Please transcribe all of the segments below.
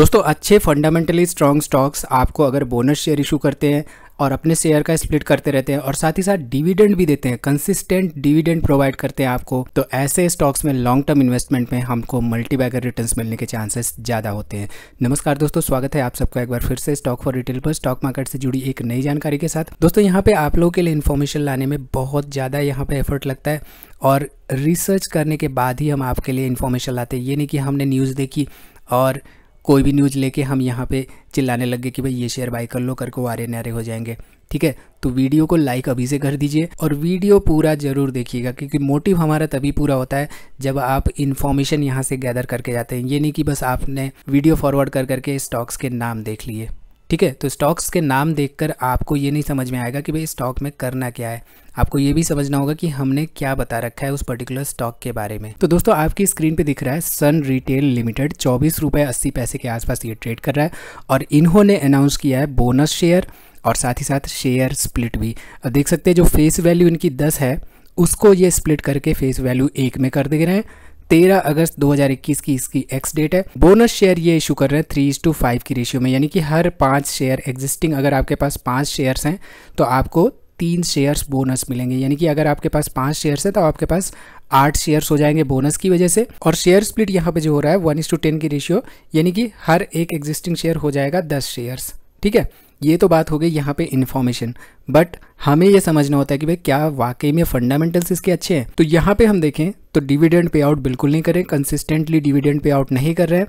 दोस्तों अच्छे fundamentally strong stocks आपको अगर बोनस शेयर इशू करते हैं और अपने शेयर का स्प्लिट करते रहते हैं और साथ ही साथ डिविडेंड भी देते हैं कंसिस्टेंट डिविडेंड प्रोवाइड करते हैं आपको तो ऐसे स्टॉक्स में लॉन्ग टर्म इन्वेस्टमेंट में हमको मल्टी बैगर रिटर्न मिलने के चांसेस ज़्यादा होते हैं नमस्कार दोस्तों स्वागत है आप सबका एक बार फिर से स्टॉक फॉर रिटेल पर स्टॉक मार्केट से जुड़ी एक नई जानकारी के साथ दोस्तों यहाँ पर आप लोगों के लिए इन्फॉर्मेशन लाने में बहुत ज़्यादा यहाँ पर एफर्ट लगता है और रिसर्च करने के बाद ही हम आपके लिए इन्फॉर्मेशन लाते हैं ये नहीं कि हमने न्यूज़ देखी और कोई भी न्यूज़ लेके हम यहाँ पे चिल्लाने लग गए कि भाई ये शेयर बाई कर लो करके वारे नारे हो जाएंगे ठीक है तो वीडियो को लाइक अभी से कर दीजिए और वीडियो पूरा ज़रूर देखिएगा क्योंकि मोटिव हमारा तभी पूरा होता है जब आप इन्फॉर्मेशन यहाँ से गैदर करके जाते हैं ये नहीं कि बस आपने वीडियो फॉरवर्ड कर करके स्टॉक्स के नाम देख लिए ठीक है तो स्टॉक्स के नाम देखकर आपको ये नहीं समझ में आएगा कि भाई स्टॉक में करना क्या है आपको ये भी समझना होगा कि हमने क्या बता रखा है उस पर्टिकुलर स्टॉक के बारे में तो दोस्तों आपकी स्क्रीन पे दिख रहा है सन रिटेल लिमिटेड चौबीस रुपये अस्सी पैसे के आसपास ये ट्रेड कर रहा है और इन्होंने अनाउंस किया है बोनस शेयर और साथ ही साथ शेयर स्प्लिट भी अब देख सकते हैं जो फेस वैल्यू इनकी दस है उसको ये स्प्लिट करके फेस वैल्यू एक में कर दे रहे हैं तेरह अगस्त 2021 की इसकी एक्स डेट है बोनस शेयर ये इशू कर रहे हैं थ्री टू फाइव की रेशियो में यानी कि हर पांच शेयर एग्जिस्टिंग अगर आपके पास पांच शेयर्स हैं तो आपको तीन शेयर्स बोनस मिलेंगे यानी कि अगर आपके पास पांच शेयर्स है तो आपके पास आठ शेयर्स हो जाएंगे बोनस की वजह से और शेयर स्प्लिट यहाँ पे जो हो रहा है वन इज टू टेन की रेशियो यानी कि हर एक एग्जिस्टिंग शेयर हो जाएगा दस शेयर्स ठीक है ये तो बात हो गई यहाँ पे इन्फॉर्मेशन बट हमें ये समझना होता है कि भाई क्या वाकई में फंडामेंटल्स इसके अच्छे हैं तो यहाँ पे हम देखें तो डिविडेंड पे आउट बिल्कुल नहीं करें कंसिस्टेंटली डिविडेंड पे आउट नहीं कर रहे हैं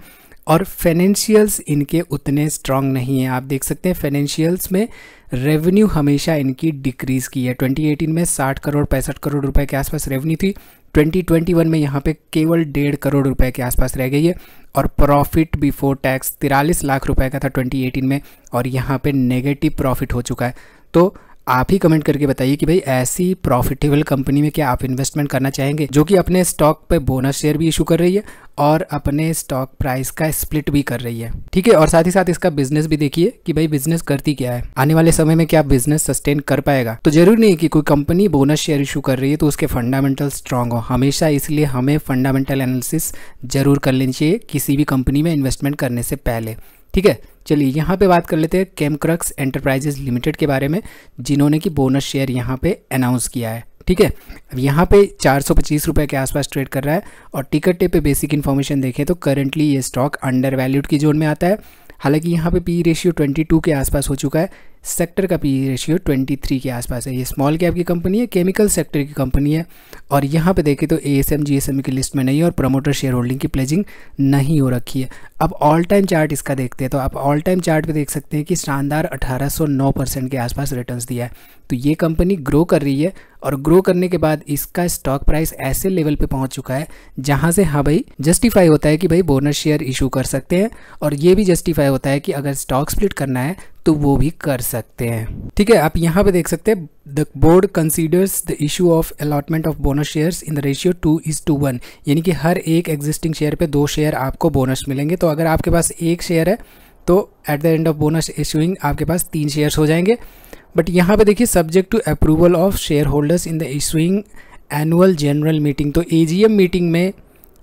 और फाइनेंशियल्स इनके उतने स्ट्रांग नहीं हैं आप देख सकते हैं फाइनेंशियल्स में रेवेन्यू हमेशा इनकी डिक्रीज़ की है 2018 में 60 करोड़ पैंसठ करोड़ रुपए के आसपास रेवेन्यू थी 2021 में यहाँ पे केवल डेढ़ करोड़ रुपए के आसपास रह गई है और प्रॉफिट बिफोर टैक्स तिरालीस लाख रुपए का था 2018 में और यहाँ पे नेगेटिव प्रॉफिट हो चुका है तो आप ही कमेंट करके बताइए कि भाई ऐसी प्रॉफिटेबल कंपनी में क्या आप इन्वेस्टमेंट करना चाहेंगे जो कि अपने स्टॉक पे बोनस शेयर भी इशू कर रही है और अपने स्टॉक प्राइस का स्प्लिट भी कर रही है ठीक है और साथ ही साथ इसका बिजनेस भी देखिए कि भाई बिजनेस करती क्या है आने वाले समय में क्या बिजनेस सस्टेन कर पाएगा तो जरूरी नहीं कि कोई कंपनी बोनस शेयर इशू कर रही है तो उसके फंडामेंटल स्ट्रांग हो हमेशा इसलिए हमें फंडामेंटल एनालिसिस जरूर कर लेनी चाहिए किसी भी कंपनी में इन्वेस्टमेंट करने से पहले ठीक है चलिए यहाँ पे बात कर लेते हैं कैमक्रक्स एंटरप्राइजेज लिमिटेड के बारे में जिन्होंने कि बोनस शेयर यहाँ पे अनाउंस किया है ठीक है अब यहाँ पे चार सौ पच्चीस रुपये के आसपास ट्रेड कर रहा है और टिकट टे पे बेसिक इन्फॉर्मेशन देखें तो करंटली ये स्टॉक अंडर वैल्यूड की जोन में आता है हालांकि यहाँ पे पी रेशियो 22 के आसपास हो चुका है सेक्टर का पी रेशियो 23 के आसपास है ये स्मॉल कैप की कंपनी है केमिकल सेक्टर की कंपनी है और यहाँ पे देखें तो A S M G S M की लिस्ट में नहीं है और प्रमोटर शेयर होल्डिंग की प्लेजिंग नहीं हो रखी है अब ऑल टाइम चार्ट इसका देखते हैं तो आप ऑल टाइम चार्ट पे देख सकते हैं कि शानदार 1809 परसेंट के आसपास रिटर्न दिया है तो ये कंपनी ग्रो कर रही है और ग्रो करने के बाद इसका स्टॉक प्राइस ऐसे लेवल पे पहुंच चुका है जहां से हाँ भाई जस्टिफाई होता है कि भाई बोनस शेयर इशू कर सकते हैं और ये भी जस्टिफाई होता है कि अगर स्टॉक स्प्लिट करना है तो वो भी कर सकते हैं ठीक है आप यहाँ पे देख सकते हैं the board considers the issue of allotment of bonus share in the ratio two is to one यानी कि हर एक एग्जिस्टिंग शेयर पे दो शेयर आपको बोनस मिलेंगे तो अगर आपके पास एक शेयर है तो at the end of bonus issuing आपके पास तीन शेयर्स हो जाएंगे बट यहाँ पे देखिए subject to approval of share holders in the issuing annual general meeting तो ए मीटिंग में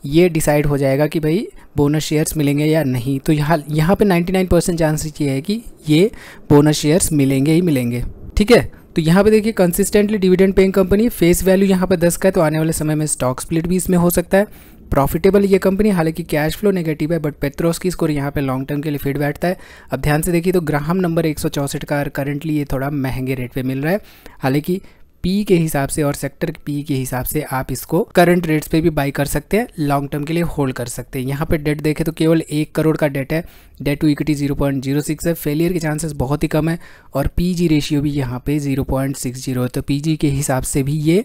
ये डिसाइड हो जाएगा कि भाई बोनस शेयर्स मिलेंगे या नहीं तो यहाँ यहाँ पे 99 परसेंट चांसेस ये है कि ये बोनस शेयर्स मिलेंगे ही मिलेंगे ठीक है तो यहाँ पे देखिए consistently dividend paying company face value यहाँ पे 10 का है तो आने वाले समय में स्टॉक स्प्लिट भी इसमें हो सकता है प्रॉफिटेबल ये कंपनी हालांकि कैश फ्लो नेगेटिव है बट पेट्रोस की स्कोर यहाँ पे लॉन्ग टर्म के लिए फिट बैठता है अब ध्यान से देखिए तो ग्राहम नंबर एक का करंटली ये थोड़ा महंगे रेट पे मिल रहा है हालांकि पी के हिसाब से और सेक्टर पी के हिसाब से आप इसको करंट रेट्स पे भी बाई कर सकते हैं लॉन्ग टर्म के लिए होल्ड कर सकते हैं यहाँ पे डेट देखें तो केवल एक करोड़ का डेट है debt to equity zero point zero six है फेलियर के चांसेस बहुत ही कम है और पी जी रेशियो भी यहाँ पे जीरो पॉइंट सिक्स जीरो है तो पी जी के हिसाब से भी ये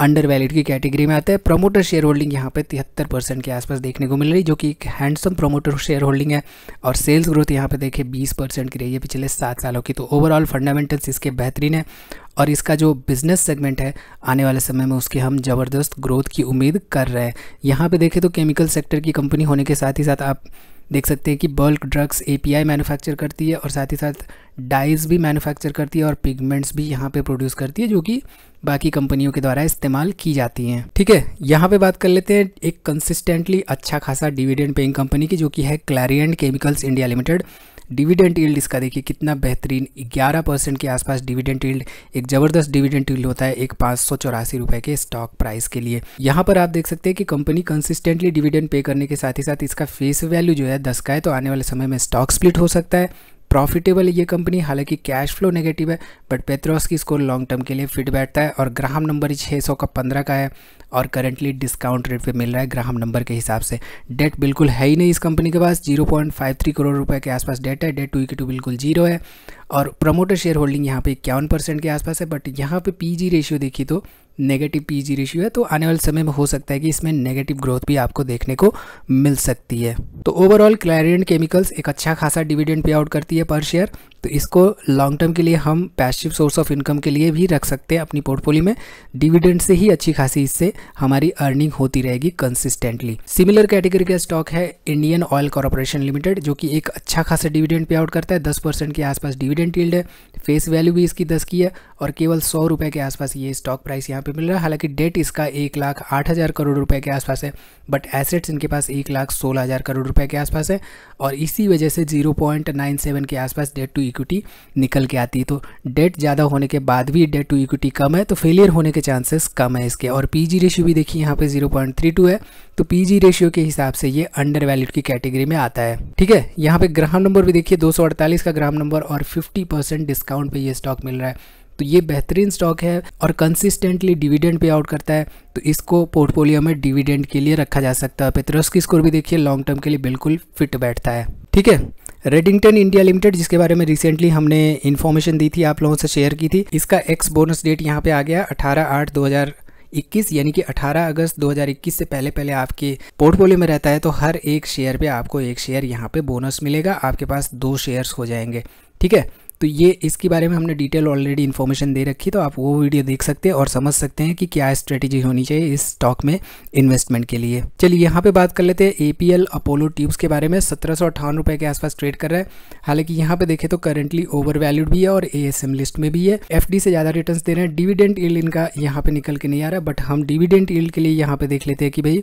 अंडर वैलिड की कैटेगरी में आता है प्रमोटर शेयर होल्डिंग यहाँ पे तिहत्तर परसेंट के आसपास देखने को मिल रही जो कि एक हैंडसम प्रमोटर शेयर होल्डिंग है और सेल्स ग्रोथ यहाँ पे देखिए बीस परसेंट की रही है पिछले सात सालों की तो ओवरऑल फंडामेंटल्स इसके बेहतरीन है और इसका जो बिज़नेस सेगमेंट है आने वाले समय में उसकी हम ज़बरदस्त ग्रोथ की उम्मीद कर रहे हैं यहाँ पर देखें तो केमिकल सेक्टर की कंपनी होने के साथ ही साथ आप देख सकते हैं कि बल्क ड्रग्स एपीआई मैन्युफैक्चर करती है और साथ ही साथ डाइज भी मैन्युफैक्चर करती है और पिगमेंट्स भी यहाँ पे प्रोड्यूस करती है जो कि बाकी कंपनियों के द्वारा इस्तेमाल की जाती हैं ठीक है यहाँ पे बात कर लेते हैं एक कंसिस्टेंटली अच्छा खासा डिविडेंड पेइंग कंपनी की जो कि है Clariant chemicals India limited dividend yield इसका देखिए कितना बेहतरीन 11 परसेंट के आसपास डिविडेंट यील्ड एक ज़बरदस्त डिविडेंट यील्ड होता है एक पाँच सौ चौरासी रुपए के स्टॉक प्राइस के लिए यहाँ पर आप देख सकते हैं कि कंपनी कंसिस्टेंटली डिविडेंड पे करने के साथ ही साथ इसका फेस वैल्यू जो है दस का है तो आने वाले समय में स्टॉक स्प्लिट हो सकता है प्रॉफिटेबल है ये कंपनी हालांकि कैश फ्लो नेगेटिव है बट पेट्रोस की स्कोर लॉन्ग टर्म के लिए फिट बैठता है और ग्राहम नंबर छः सौ का पंद्रह का है और करंटली डिस्काउंट रेट पे मिल रहा है ग्राहम नंबर के हिसाब से डेट बिल्कुल है ही नहीं इस कंपनी के पास zero point five three crore रुपए के आसपास डेट है डेट टू की टू बिल्कुल जीरो है और प्रमोटर शेयर होल्डिंग यहाँ पे इक्यावन परसेंट के आसपास है बट यहाँ पर पी जी रेशियो देखी तो नेगेटिव पी जी रेशियो है तो आने वाले समय में हो सकता है कि इसमें नेगेटिव ग्रोथ भी आपको देखने को मिल सकती है तो ओवरऑल क्लैरियन केमिकल्स एक अच्छा खासा डिविडेंड पे आउट करती है पर शेयर तो इसको लॉन्ग टर्म के लिए हम पैसिव सोर्स ऑफ इनकम के लिए भी रख सकते हैं अपनी पोर्टफोलियो में डिविडेंड से ही अच्छी खासी इससे हमारी अर्निंग होती रहेगी कंसिस्टेंटली सिमिलर कैटेगरी का स्टॉक है इंडियन ऑयल कॉरपोरेशन लिमिटेड जो कि एक अच्छा खासा डिविडेंड पे आउट करता है दस परसेंट के आसपास डिविडेंड टील्ड है फेस वैल्यू भी इसकी दस की है और केवल सौ के आसपास ये स्टॉक प्राइस यहाँ पर मिल रहा है हालांकि डेट इसका एक लाख आठ हज़ार करोड़ रुपए के आसपास है बट एसेट्स इनके पास एक लाख सोलह हज़ार करोड़ रुपये के आसपास है और इसी वजह से जीरो पॉइंट नाइन सेवन के आसपास डेट टू इक्विटी निकल के आती है तो डेट ज़्यादा होने के बाद भी डेट टू इक्विटी कम है तो फेलियर होने के चांसेस कम है इसके और पीजी रेशियो भी देखिए यहाँ पे 0.32 है तो पीजी रेशियो के हिसाब से ये अंडर वैल्यूड की कैटेगरी में आता है ठीक है यहाँ पे ग्राम नंबर भी देखिए दो का ग्राम नंबर और फिफ्टी डिस्काउंट पर यह स्टॉक मिल रहा है तो ये बेहतरीन स्टॉक है और कंसिस्टेंटली डिविडेंड पे आउट करता है तो इसको पोर्टफोलियो में डिविडेंड के लिए रखा जा सकता है पेत्रोस्की स्कोर भी देखिए लॉन्ग टर्म के लिए बिल्कुल फिट बैठता है ठीक है रेडिंगटन इंडिया लिमिटेड जिसके बारे में रिसेंटली हमने इन्फॉर्मेशन दी थी आप लोगों से शेयर की थी इसका एक्स बोनस डेट यहाँ पे आ गया 18 आठ 2021 यानी कि 18 अगस्त 2021 से पहले पहले आपके पोर्टफोलियो में रहता है तो हर एक शेयर पे आपको एक शेयर यहाँ पे बोनस मिलेगा आपके पास दो शेयर्स हो जाएंगे ठीक है तो ये इसके बारे में हमने डिटेल ऑलरेडी इन्फॉर्मेशन दे रखी तो आप वो वीडियो देख सकते हैं और समझ सकते हैं कि क्या स्ट्रेटेजी होनी चाहिए इस स्टॉक में इन्वेस्टमेंट के लिए चलिए यहाँ पे बात कर लेते हैं एपीएल अपोलो ट्यूब्स के बारे में सत्रह रुपए के आसपास ट्रेड कर रहा है हालांकि यहाँ पे देखें तो करंटली ओवर वैल्यूड भी है और ए लिस्ट में भी है एफ से ज़्यादा रिटर्न दे रहे हैं डिविडेंट इल्ड इनका यहाँ पर निकल के नहीं आ रहा बट हम डिविडेंट इल्ड के लिए यहाँ पे देख लेते हैं कि भाई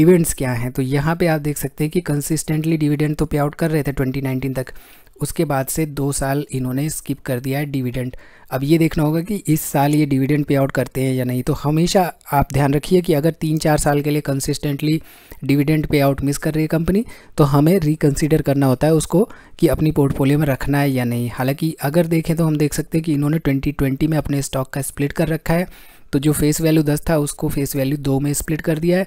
इवेंट्स क्या हैं तो यहाँ पे आप देख सकते हैं कि कंसिस्टेंटली डिविडेंड तो पे आउट कर रहे थे 2019 तक उसके बाद से दो साल इन्होंने स्किप कर दिया है डिविडेंड अब ये देखना होगा कि इस साल ये डिविडेंड पे आउट करते हैं या नहीं तो हमेशा आप ध्यान रखिए कि अगर तीन चार साल के लिए consistently dividend pay out miss कर रही है कंपनी तो हमें रिकन्सिडर करना होता है उसको कि अपनी पोर्टफोलियो में रखना है या नहीं हालाँकि अगर देखें तो हम देख सकते हैं कि इन्होंने ट्वेंटी में अपने स्टॉक का स्प्लिट कर रखा है तो जो फेस वैल्यू दस था उसको फेस वैल्यू दो में स्प्लिट कर दिया है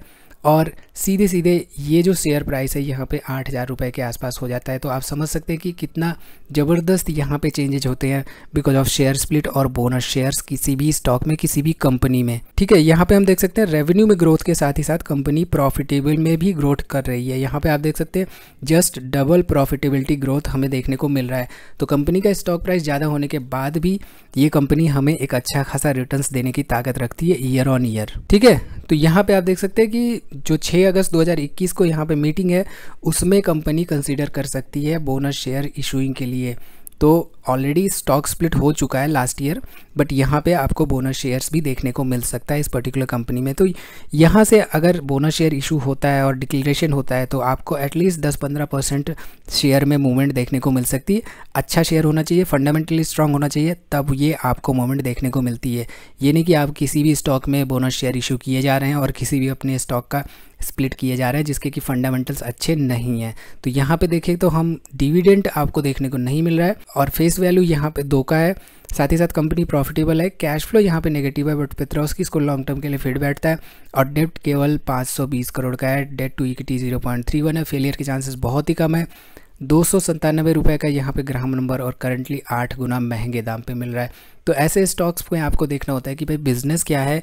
और सीधे सीधे ये जो शेयर प्राइस है यहाँ पे आठ हज़ार रुपये के आसपास हो जाता है तो आप समझ सकते हैं कि कितना ज़बरदस्त यहाँ पे चेंजेज होते हैं बिकॉज ऑफ शेयर स्प्लिट और बोनस शेयर्स किसी भी स्टॉक में किसी भी कंपनी में ठीक है यहाँ पे हम देख सकते हैं रेवेन्यू में ग्रोथ के साथ ही साथ कंपनी प्रॉफिटेबल में भी ग्रोथ कर रही है यहाँ पर आप देख सकते हैं जस्ट डबल प्रॉफिटेबिलिटी ग्रोथ हमें देखने को मिल रहा है तो कंपनी का स्टॉक प्राइस ज़्यादा होने के बाद भी ये कंपनी हमें एक अच्छा खासा रिटर्न देने की ताकत रखती है ईयर ऑन ईयर ठीक है तो यहाँ पे आप देख सकते हैं कि जो 6 अगस्त 2021 को यहाँ पे मीटिंग है उसमें कंपनी कंसीडर कर सकती है बोनस शेयर इशूइंग के लिए तो ऑलरेडी स्टॉक स्प्लिट हो चुका है लास्ट ईयर बट यहाँ पे आपको बोनस शेयर्स भी देखने को मिल सकता है इस पर्टिकुलर कंपनी में तो यहाँ से अगर बोनस शेयर इशू होता है और डिक्लेरेशन होता है तो आपको एटलीस्ट 10-15 परसेंट शेयर में मूवमेंट देखने को मिल सकती है अच्छा शेयर होना चाहिए फंडामेंटली स्ट्रांग होना चाहिए तब ये आपको मूवमेंट देखने को मिलती है ये नहीं कि आप किसी भी स्टॉक में बोनस शेयर इशू किए जा रहे हैं और किसी भी अपने स्टॉक का स्प्लिट किए जा रहे हैं जिसके कि फंडामेंटल्स अच्छे नहीं हैं तो यहाँ पे देखें तो हम डिविडेंट आपको देखने को नहीं मिल रहा है और फेस वैल्यू यहाँ पे दो का है साथ ही साथ कंपनी प्रॉफिटेबल है कैश फ्लो यहाँ पे नेगेटिव है बट पेत्रोस्की इसको लॉन्ग टर्म के लिए फिट बैठता है और डेट केवल 520 करोड़ का है डेट टू इक्विटी 0.31 है फेलियर के चांसेस बहुत ही कम है दो सौ रुपये का यहाँ पे ग्राम नंबर और करंटली आठ गुना महंगे दाम पे मिल रहा है तो ऐसे स्टॉक्स को आपको देखना होता है कि भाई बिज़नेस क्या है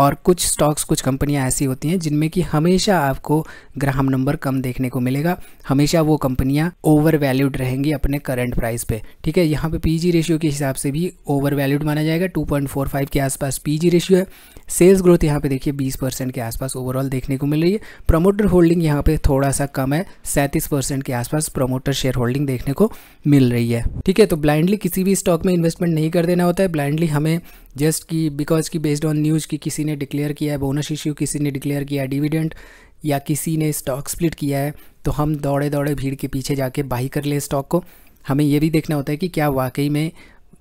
और कुछ स्टॉक्स कुछ कंपनियां ऐसी होती हैं जिनमें कि हमेशा आपको ग्राम नंबर कम देखने को मिलेगा हमेशा वो कंपनियां ओवर वैल्यूड रहेंगी अपने करंट प्राइस पे ठीक है यहाँ पे पीजी रेशियो के हिसाब से भी ओवर वैल्यूड माना जाएगा 2.45 के आसपास पीजी रेशियो है सेल्स ग्रोथ यहाँ पे देखिए बीस परसेंट के आसपास ओवरऑल देखने को मिल रही है प्रमोटर होल्डिंग यहाँ पर थोड़ा सा कम है सैंतीस परसेंट के आसपास प्रमोटर शेयर होल्डिंग देखने को मिल रही है ठीक है तो ब्लाइंडली किसी भी स्टॉक में इन्वेस्टमेंट नहीं कर देना होता है ब्लाइंडली हमें जस्ट कि बिकॉज कि बेस्ड ऑन न्यूज़ कि किसी ने डिक्लेयर किया है बोनस इश्यू किसी ने डिक्लेयर किया है डिविडेंट या किसी ने स्टॉक स्प्लिट किया है तो हम दौड़े दौड़े भीड़ के पीछे जाके बाई कर ले स्टॉक को हमें यह भी देखना होता है कि क्या वाकई में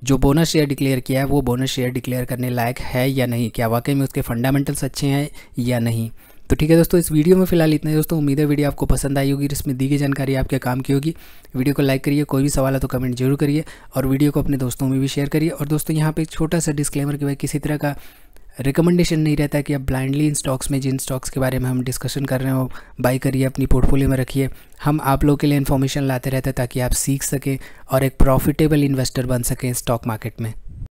जो बोनस शेयर डिक्लेयर किया है वो बोनस शेयर डिक्लेयर करने लायक है या नहीं क्या वाकई में उसके फंडामेंटल्स अच्छे हैं या नहीं तो ठीक है दोस्तों इस वीडियो में फिलहाल इतना ही दोस्तों उम्मीद है वीडियो आपको पसंद आई होगी इसमें दी गई जानकारी आपके काम की होगी वीडियो को लाइक करिए कोई भी सवाल है तो कमेंट जरूर करिए और वीडियो को अपने दोस्तों में भी शेयर करिए और दोस्तों यहाँ पर छोटा सा डिस्क्लेमर कि भाई किसी तरह का रिकमेंडेशन नहीं रहता है कि आप ब्लाइंडली इन स्टॉक्स में जिन स्टॉक्स के बारे में हम डिस्कशन कर रहे हो बाई करिए अपनी पोर्टफोलियो में रखिए हम आप लोगों के लिए इन्फॉर्मेशन लाते रहते हैं ताकि आप सीख सकें और एक प्रॉफिटेबल इन्वेस्टर बन सकें स्टॉक मार्केट में